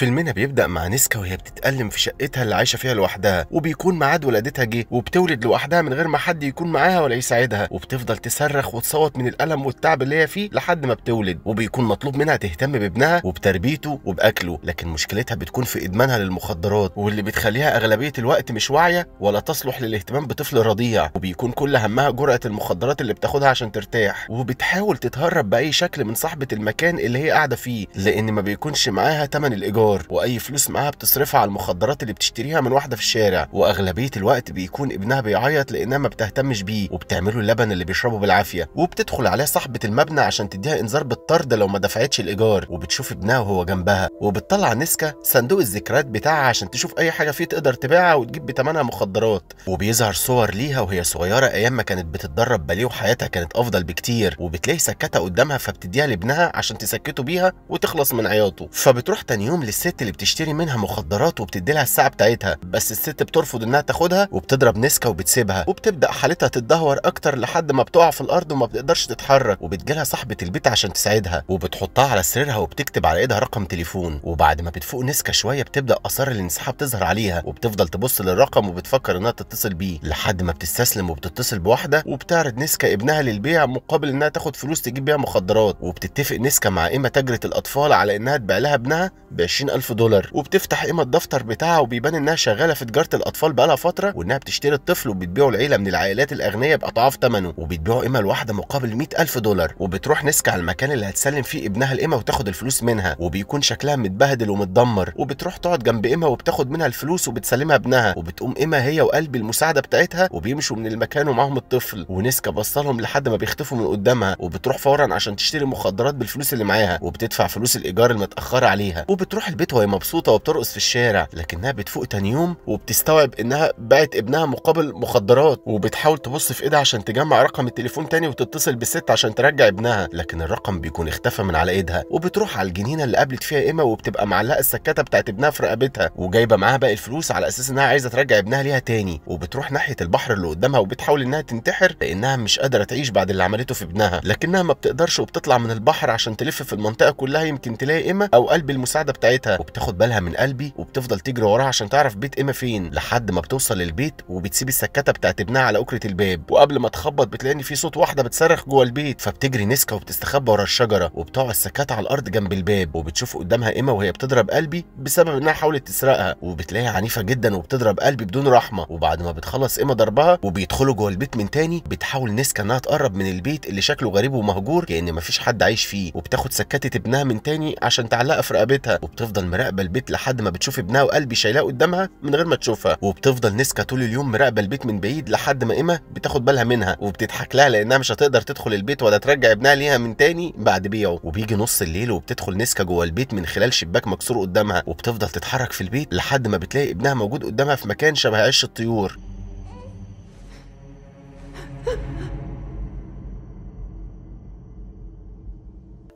فيلمنا بيبدا مع نسكا وهي بتتالم في شقتها اللي عايشه فيها لوحدها وبيكون ميعاد ولادتها جه وبتولد لوحدها من غير ما حد يكون معاها ولا يساعدها وبتفضل تصرخ وتصوت من الالم والتعب اللي هي فيه لحد ما بتولد وبيكون مطلوب منها تهتم بابنها وبتربيته وباكله لكن مشكلتها بتكون في ادمانها للمخدرات واللي بتخليها اغلبيه الوقت مش واعيه ولا تصلح للاهتمام بطفل رضيع وبيكون كل همها جرأه المخدرات اللي بتاخدها عشان ترتاح وبتحاول تتهرب باي شكل من صاحبه المكان اللي هي قاعده فيه لان ما بيكونش معاها ثمن الايجار الدولار واي فلوس معاها بتصرفها على المخدرات اللي بتشتريها من واحده في الشارع واغلبيه الوقت بيكون ابنها بيعيط لانها ما بتهتمش بيه وبتعمله اللبن اللي بيشربه بالعافيه وبتدخل عليها صاحبه المبنى عشان تديها انذار بالطرد لو ما دفعتش الايجار وبتشوف ابنها وهو جنبها وبتطلع نسكه صندوق الذكريات بتاعها عشان تشوف اي حاجه فيه تقدر تبيعها وتجيب بتمنها مخدرات وبيظهر صور ليها وهي صغيره ايام ما كانت بتتدرب باليه وحياتها كانت افضل بكتير وبتلاقي سكتها قدامها فبتديها لابنها عشان تسكته بيها وتخلص من عياطه فبتروح تاني يوم الست اللي بتشتري منها مخدرات وبتدي لها الساعه بتاعتها بس الست بترفض انها تاخدها وبتضرب نسكه وبتسيبها وبتبدا حالتها تتدهور اكتر لحد ما بتقع في الارض وما بتقدرش تتحرك وبتجيلها صاحبه البيت عشان تساعدها وبتحطها على سريرها وبتكتب على ايدها رقم تليفون وبعد ما بتفوق نسكه شويه بتبدا اثار الانسحاب تظهر عليها وبتفضل تبص للرقم وبتفكر انها تتصل بيه لحد ما بتستسلم وبتتصل بواحده وبتعرض نسكه ابنها للبيع مقابل انها تاخد فلوس تجيب بيها مخدرات وبتتفق نسكه مع ايما تاجره الاطفال على انها تبيع لها ابنها ب 20000 دولار وبتفتح قيمه الدفتر بتاعها وبيبان انها شغاله في تجاره الاطفال بقالها فتره وانها بتشتري الطفل وبتبيعه العيله من العائلات الاغنياء باضعاف ثمنه وبتبيعه قيمه الواحده مقابل 100000 دولار وبتروح على المكان اللي هتسلم فيه ابنها القيمه وتاخد الفلوس منها وبيكون شكلها متبهدل ومتدمر وبتروح تقعد جنب إيما وبتاخد منها الفلوس وبتسلمها ابنها وبتقوم إيما هي وقلب المساعده بتاعتها وبيمشوا من المكان ومعاهم الطفل ونسكا بصلهم لحد ما بيختفوا من قدامها وبتروح فورا عشان تشتري مخدرات بالفلوس اللي معاها وبتدفع فلوس الايجار المتاخره عليها وبتروح البيت وهي مبسوطه وبترقص في الشارع لكنها بتفوق تاني يوم وبتستوعب انها باعت ابنها مقابل مخدرات وبتحاول تبص في ايدها عشان تجمع رقم التليفون تاني وتتصل بالست عشان ترجع ابنها لكن الرقم بيكون اختفى من على ايدها وبتروح على الجنينه اللي قابلت فيها ايما وبتبقى معلقه السكته بتاعت ابنها في رقبتها وجايبه معاها باقي الفلوس على اساس انها عايزه ترجع ابنها ليها تاني وبتروح ناحيه البحر اللي قدامها وبتحاول انها تنتحر لانها مش قادره تعيش بعد اللي عملته في ابنها لكنها ما بتقدرش وبتطلع من البحر عشان تلف في المنطقه كلها يمكن تلاقي ايما او قلب المساعده بتاعتها بتاعتها وبتاخد بالها من قلبي وبتفضل تجري وراها عشان تعرف بيت ايما فين لحد ما بتوصل للبيت وبتسيب السكته بتاعت ابنها على اكره الباب وقبل ما تخبط بتلاقي ان في صوت واحده بتصرخ جوه البيت فبتجري نسكه وبتستخبى ورا الشجره وبتقع السكته على الارض جنب الباب وبتشوف قدامها ايما وهي بتضرب قلبي بسبب انها حاولت تسرقها وبتلاقيها عنيفه جدا وبتضرب قلبي بدون رحمه وبعد ما بتخلص ايما ضربها وبيدخلوا جوه البيت من تاني بتحاول نسكه انها تقرب من البيت اللي شكله غريب ومهجور كان مفيش حد عايش فيه وبتاخد سكته ابنها من تاني عشان تعلقها في رقبتها وبتفضل بتفضل مراقبه البيت لحد ما بتشوف ابنها وقلبي شايلاه قدامها من غير ما تشوفها وبتفضل نسكا طول اليوم مراقبه البيت من بعيد لحد ما ايما بتاخد بالها منها وبتضحك لها لانها مش هتقدر تدخل البيت ولا ترجع ابنها ليها من تاني بعد بيعه وبيجي نص الليل وبتدخل نسكا جوه البيت من خلال شباك مكسور قدامها وبتفضل تتحرك في البيت لحد ما بتلاقي ابنها موجود قدامها في مكان شبه عش الطيور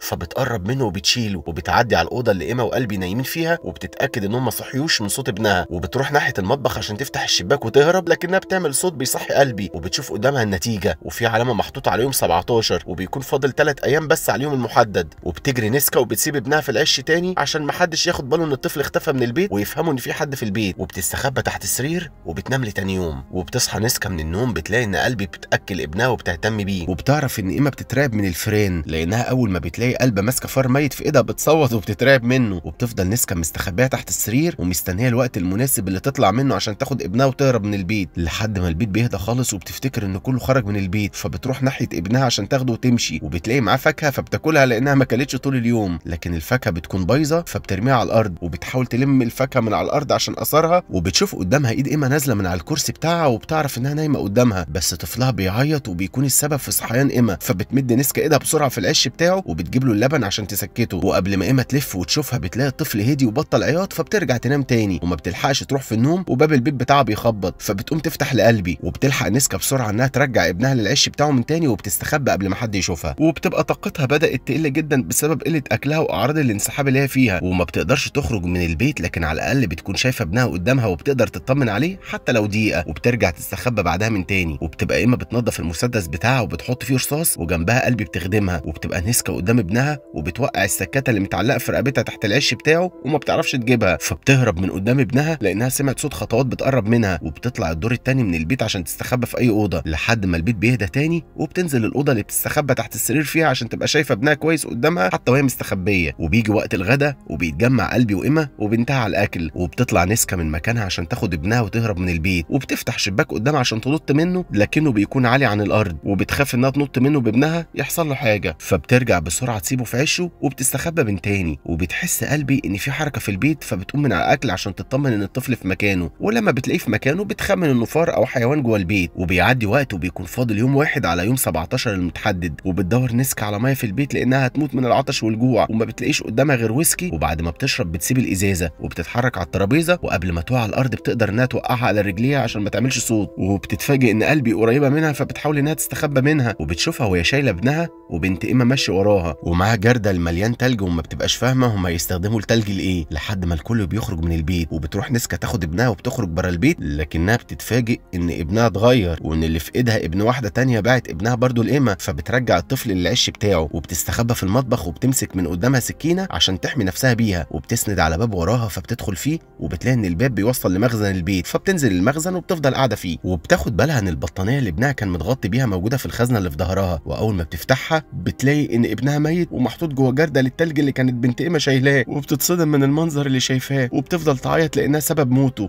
فبتقرب منه وبتشيله وبتعدي على الاوضه اللي ايما وقلبي نايمين فيها وبتتاكد ان هم صحيوش من صوت ابنها وبتروح ناحيه المطبخ عشان تفتح الشباك وتهرب لكنها بتعمل صوت بيصحي قلبي وبتشوف قدامها النتيجه وفي علامه محطوطه عليهم 17 وبيكون فاضل 3 ايام بس على اليوم المحدد وبتجري نسكا وبتسيب ابنها في العش تاني عشان محدش ياخد باله ان الطفل اختفى من البيت ويفهموا ان في حد في البيت وبتستخبى تحت السرير وبتنام لتاني يوم وبتصحى نسكا من النوم بتلاقي ان قلبي بتاكل ابنها وبتهتم بيه وبتعرف ان ايما بتترعب من الفيران لانها اول ما بتلاقي قلبه ماسكه فار ميت في ايدها بتصوت وبتترعب منه وبتفضل نسكه مستخبيه تحت السرير ومستنيه الوقت المناسب اللي تطلع منه عشان تاخد ابنها وتهرب من البيت لحد ما البيت بيهدى خالص وبتفتكر ان كله خرج من البيت فبتروح ناحيه ابنها عشان تاخده وتمشي وبتلاقي معاه فاكهه فبتاكلها لانها ما كلتش طول اليوم لكن الفاكهه بتكون بايظه فبترميها على الارض وبتحاول تلم الفاكهه من على الارض عشان اثرها وبتشوف قدامها ايد ايما نازله من على الكرسي بتاعها وبتعرف انها نايمه قدامها بس طفلها بيعيط وبيكون السبب في صحيان ايما فبتمد نسكه ايدها بسرعه في العش بتاعه وبتجيب له اللبن عشان تسكته وقبل ما ايما تلف وتشوفها بتلاقي الطفل هدي وبطل عياط فبترجع تنام تاني وما بتلحقش تروح في النوم وباب البيت بتاعها بيخبط فبتقوم تفتح لقلبي وبتلحق نسكة بسرعه انها ترجع ابنها للعش بتاعه من تاني وبتستخبى قبل ما حد يشوفها وبتبقى طاقتها بدات تقل جدا بسبب قله اكلها واعراض الانسحاب اللي هي فيها وما بتقدرش تخرج من البيت لكن على الاقل بتكون شايفه ابنها قدامها وبتقدر تطمن عليه حتى لو دقيقه وبترجع تستخبى بعدها من تاني وبتبقى ايما بتنظف المسدس بتاعها وبتحط فيه رصاص وجنبها قلبي بتخدمها وبتبقى نسكة قدام ابنها ابنها وبتوقع السكته اللي متعلقه في رقبتها تحت العش بتاعه وما بتعرفش تجيبها فبتهرب من قدام ابنها لانها سمعت صوت خطوات بتقرب منها وبتطلع الدور الثاني من البيت عشان تستخبى في اي اوضه لحد ما البيت بيهدى تاني وبتنزل الاوضه اللي بتستخبى تحت السرير فيها عشان تبقى شايفه ابنها كويس قدامها حتى وهي مستخبيه وبيجي وقت الغدا وبيتجمع قلبي وإما وبنتها على الاكل وبتطلع نسكه من مكانها عشان تاخد ابنها وتهرب من البيت وبتفتح شباك قدامها عشان تنط منه لكنه بيكون عالي عن الارض وبتخاف انها تنط منه بابنها يحصل له حاجه فبترجع بسرعه هتسيبه في عشه وبتستخبى من تاني وبتحس قلبي ان في حركه في البيت فبتقوم من على الاكل عشان تطمن ان الطفل في مكانه ولما بتلاقيه في مكانه بتخمن انه فار او حيوان جوه البيت وبيعدي وقت وبيكون فاضل يوم واحد على يوم 17 المتحدد وبتدور نسك على ميه في البيت لانها هتموت من العطش والجوع وما بتلاقيش قدامها غير ويسكي وبعد ما بتشرب بتسيب الازازه وبتتحرك على الترابيزه وقبل ما تقع على الارض بتقدر انها توقعها على رجليها عشان ما تعملش صوت وبتتفاجئ ان قلبي قريبه منها فبتحاول انها تستخبى منها وبتشوفها وهي شايله ابنها وبنت اما ماشي وراها ومعاها جردل مليان تلج وما بتبقاش فاهمه هم هيستخدموا التلج لايه لحد ما الكل بيخرج من البيت وبتروح نسكا تاخد ابنها وبتخرج بره البيت لكنها بتتفاجئ ان ابنها اتغير وان اللي في ايدها ابن واحده تانية باعت ابنها برضه لإيما فبترجع الطفل للعش بتاعه وبتستخبى في المطبخ وبتمسك من قدامها سكينه عشان تحمي نفسها بيها وبتسند على باب وراها فبتدخل فيه وبتلاقي ان الباب بيوصل لمخزن البيت فبتنزل المخزن وبتفضل قاعده فيه وبتاخد بالها ان البطانيه اللي ابنها كان متغطي بيها موجوده في الخزنه اللي في ظهرها واول ما بتفتحها بتلاقي ان ابنها ميت البيت ومحطوط جوه جرده للتلج اللي كانت بنت ايمه شايلاه وبتتصدم من المنظر اللي شايفاه وبتفضل تعيط لانها سبب موته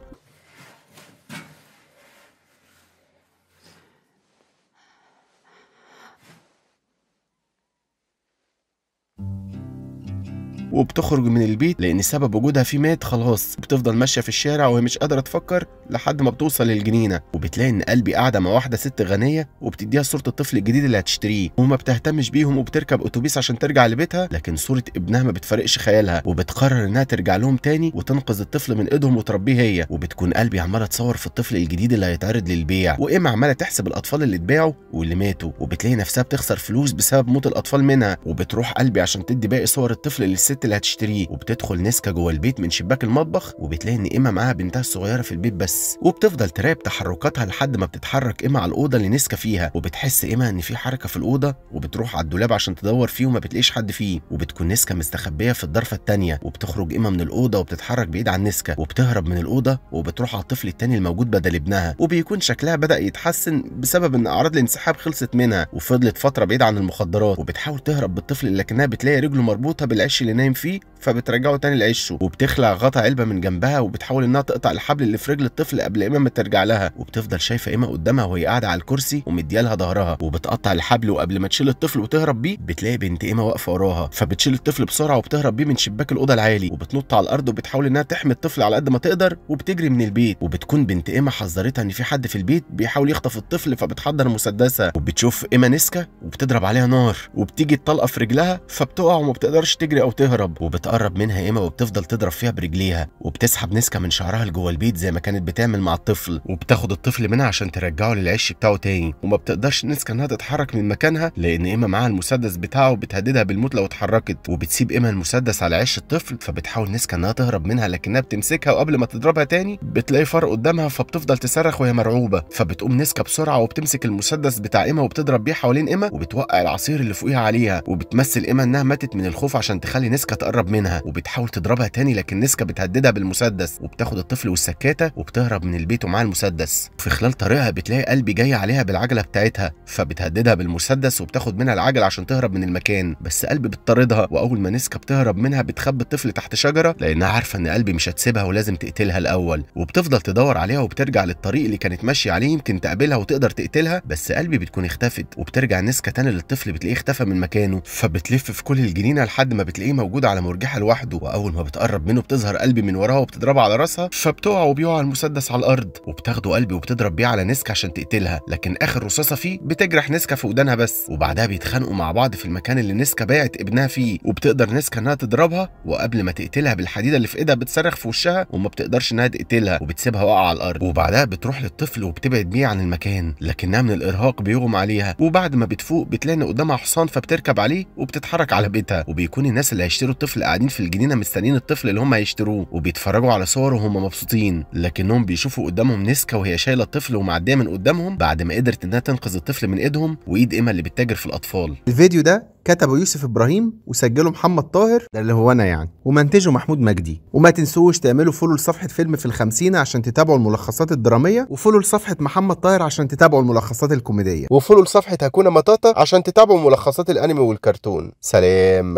وبتخرج من البيت لان سبب وجودها فيه مات خلاص بتفضل ماشيه في الشارع وهي مش قادره تفكر لحد ما بتوصل للجنينه وبتلاقي ان قلبي قاعده مع واحده ست غنيه وبتديها صوره الطفل الجديد اللي هتشتريه وما بتهتمش بيهم وبتركب اتوبيس عشان ترجع لبيتها لكن صوره ابنها ما بتفارقش خيالها وبتقرر انها ترجع لهم تاني وتنقذ الطفل من ايدهم وتربيه هي وبتكون قلبي عماله تصور في الطفل الجديد اللي هيتعرض للبيع وايما عماله تحسب الاطفال اللي اتباعوا واللي ماتوا وبتلاقي نفسها بتخسر فلوس بسبب موت الاطفال منها وبتروح قلبي عشان تدي باقي صور الطفل للست اللي هتشتريه وبتدخل نسكا جوه البيت من شباك المطبخ وبتلاقي ان ايما معاها بنتها الصغيره في البيت بس وبتفضل تراقب تحركاتها لحد ما بتتحرك ايما على الاوضه اللي نسكا فيها وبتحس ايما ان في حركه في الاوضه وبتروح على الدولاب عشان تدور فيه وما بتلاقيش حد فيه وبتكون نسكا مستخبيه في الضرفه الثانيه وبتخرج ايما من الاوضه وبتتحرك بعيد عن نسكا وبتهرب من الاوضه وبتروح على الطفل الثاني الموجود بدل ابنها وبيكون شكلها بدا يتحسن بسبب ان اعراض الانسحاب خلصت منها وفضلت فتره بعيد عن المخدرات وبتحاول تهرب بالطفل لكنها بتلاقي رجله مربوطه بالعش اللي نايم فيه فبترجعه تاني لعشه وبتخلع غطا علبه من جنبها وبتحاول انها تقطع الحبل اللي في رجل الطفل قبل ايما ما ترجع لها وبتفضل شايفه ايما قدامها وهي قاعده على الكرسي ومديالها ظهرها وبتقطع الحبل وقبل ما تشيل الطفل وتهرب بيه بتلاقي بنت ايما واقفه وراها فبتشيل الطفل بسرعه وبتهرب بيه من شباك الاوضه العالي وبتنط على الارض وبتحاول انها تحمي الطفل على قد ما تقدر وبتجري من البيت وبتكون بنت ايما حذرتها ان في حد في البيت بيحاول يخطف الطفل فبتحضر مسدسها وبتشوف ايما نسكه وبتضرب عليها نار وبتيجي الطلقه في رجلها فبتقع وما بتقدرش تجري او تهرب بتهرب وبتقرب منها ايما وبتفضل تضرب فيها برجليها وبتسحب نسكه من شعرها لجوه البيت زي ما كانت بتعمل مع الطفل وبتاخد الطفل منها عشان ترجعه للعش بتاعه تاني وما بتقدرش نسكه انها تتحرك من مكانها لان ايما معاها المسدس بتاعه وبتهددها بالموت لو اتحركت وبتسيب ايما المسدس على عش الطفل فبتحاول نسكه انها تهرب منها لكنها بتمسكها وقبل ما تضربها تاني بتلاقي فرق قدامها فبتفضل تصرخ وهي مرعوبه فبتقوم نسكه بسرعه وبتمسك المسدس بتاع ايما وبتضرب بيه حوالين ايما وبتوقع العصير اللي فوقيها عليها وبتمثل ايما انها ماتت من الخوف عشان تخلي نسكه نسكا تقرب منها وبتحاول تضربها تاني لكن نسكا بتهددها بالمسدس وبتاخد الطفل والسكاته وبتهرب من البيت ومعاها المسدس في خلال طريقها بتلاقي قلبي جاي عليها بالعجله بتاعتها فبتهددها بالمسدس وبتاخد منها العجل عشان تهرب من المكان بس قلبي بتطاردها واول ما نسكا بتهرب منها بتخبي الطفل تحت شجره لانها عارفه ان قلبي مش هتسيبها ولازم تقتلها الاول وبتفضل تدور عليها وبترجع للطريق اللي كانت ماشيه عليه يمكن تقابلها وتقدر تقتلها بس قلبي بتكون اختفت وبترجع نسكا تاني للطفل بتلاقيه اختفى من مكانه فبتلف في كل الجنينه لحد ما بتلاقيه موجود موجوده على مرجحه لوحده واول ما بتقرب منه بتظهر قلبي من وراها وبتضربه على راسها فبتقع وبيقع المسدس على الارض وبتاخده قلبي وبتضرب بيه على نسكا عشان تقتلها لكن اخر رصاصه فيه بتجرح نسكا في ودانها بس وبعدها بيتخانقوا مع بعض في المكان اللي نسكا باعت ابنها فيه وبتقدر نسكا انها تضربها وقبل ما تقتلها بالحديده اللي في ايدها بتصرخ في وشها وما بتقدرش انها تقتلها وبتسيبها واقعه على الارض وبعدها بتروح للطفل وبتبعد بيه عن المكان لكنها من الارهاق بيغم عليها وبعد ما بتفوق بتلاقي قدامها حصان فبتركب عليه وبتتحرك على بيتها وبيكون الناس اللي يشتروا الطفل قاعدين في الجنينه مستنيين الطفل اللي هم هيشتروه وبيتفرجوا على صور وهم مبسوطين لكنهم بيشوفوا قدامهم نسكا وهي شايله الطفل ومعديه من قدامهم بعد ما قدرت انها تنقذ الطفل من ايدهم وايد ايما اللي بتتاجر في الاطفال الفيديو ده كتبه يوسف ابراهيم وسجله محمد طاهر ده اللي هو انا يعني ومنتجه محمود مجدي وما تنسوش تعملوا فولو لصفحه فيلم في الخمسين عشان تتابعوا الملخصات الدراميه وفولو لصفحه محمد طاهر عشان تتابعوا الملخصات الكوميديه وفولو لصفحه هكونا مطاطا عشان تتابعوا ملخصات الانمي والكرتون سلام